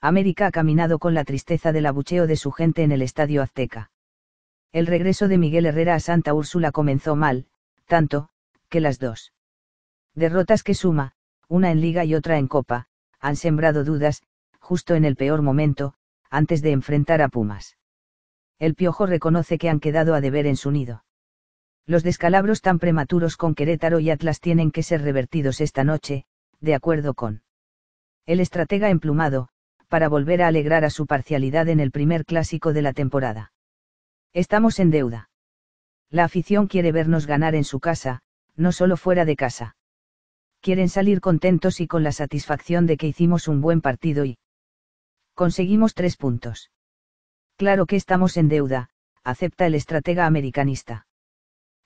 América ha caminado con la tristeza del abucheo de su gente en el estadio azteca. El regreso de Miguel Herrera a Santa Úrsula comenzó mal, tanto, que las dos derrotas que suma, una en liga y otra en copa, han sembrado dudas, justo en el peor momento, antes de enfrentar a Pumas. El Piojo reconoce que han quedado a deber en su nido. Los descalabros tan prematuros con Querétaro y Atlas tienen que ser revertidos esta noche, de acuerdo con el estratega emplumado, para volver a alegrar a su parcialidad en el primer clásico de la temporada. Estamos en deuda. La afición quiere vernos ganar en su casa, no solo fuera de casa. Quieren salir contentos y con la satisfacción de que hicimos un buen partido y conseguimos tres puntos. Claro que estamos en deuda, acepta el estratega americanista.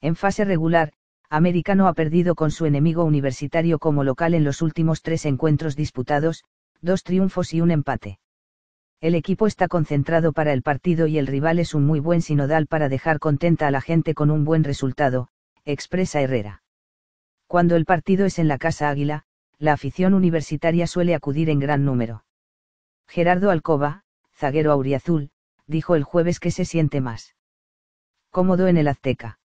En fase regular, Americano ha perdido con su enemigo universitario como local en los últimos tres encuentros disputados, dos triunfos y un empate. El equipo está concentrado para el partido y el rival es un muy buen sinodal para dejar contenta a la gente con un buen resultado, expresa Herrera. Cuando el partido es en la Casa Águila, la afición universitaria suele acudir en gran número. Gerardo Alcoba, zaguero auriazul, dijo el jueves que se siente más cómodo en el Azteca.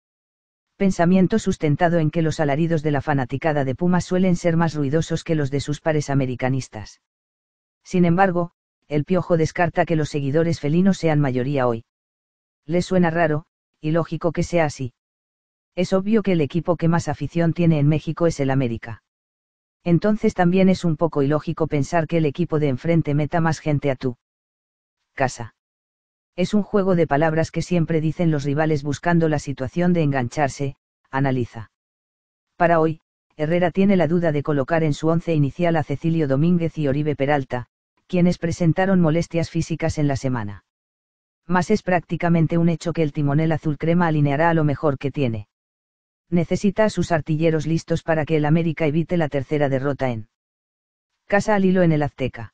Pensamiento sustentado en que los alaridos de la fanaticada de Pumas suelen ser más ruidosos que los de sus pares americanistas. Sin embargo, el piojo descarta que los seguidores felinos sean mayoría hoy. Le suena raro, y lógico que sea así. Es obvio que el equipo que más afición tiene en México es el América. Entonces también es un poco ilógico pensar que el equipo de enfrente meta más gente a tu casa. Es un juego de palabras que siempre dicen los rivales buscando la situación de engancharse, analiza. Para hoy, Herrera tiene la duda de colocar en su once inicial a Cecilio Domínguez y Oribe Peralta, quienes presentaron molestias físicas en la semana. Mas es prácticamente un hecho que el timonel azul crema alineará a lo mejor que tiene. Necesita a sus artilleros listos para que el América evite la tercera derrota en casa al hilo en el Azteca.